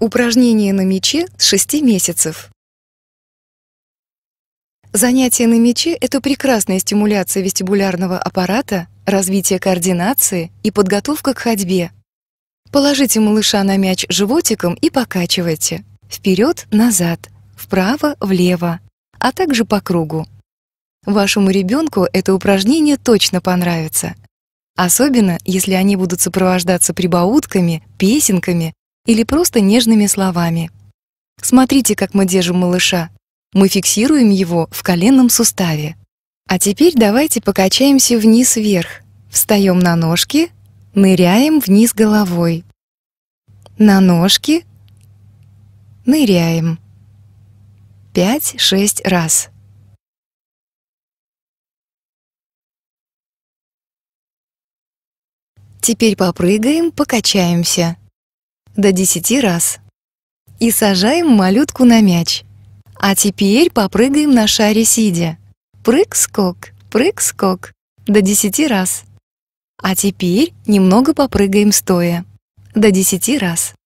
Упражнение на мяче с 6 месяцев. Занятие на мяче — это прекрасная стимуляция вестибулярного аппарата, развитие координации и подготовка к ходьбе. Положите малыша на мяч животиком и покачивайте. Вперед, назад, вправо, влево, а также по кругу. Вашему ребенку это упражнение точно понравится. Особенно, если они будут сопровождаться прибаутками, песенками или просто нежными словами. Смотрите, как мы держим малыша. Мы фиксируем его в коленном суставе. А теперь давайте покачаемся вниз-вверх. Встаем на ножки, ныряем вниз головой. На ножки, ныряем. Пять, шесть раз. Теперь попрыгаем, покачаемся до 10 раз. И сажаем малютку на мяч. А теперь попрыгаем на шаре сидя. Прыг-скок, прыг-скок до 10 раз. А теперь немного попрыгаем стоя. До 10 раз.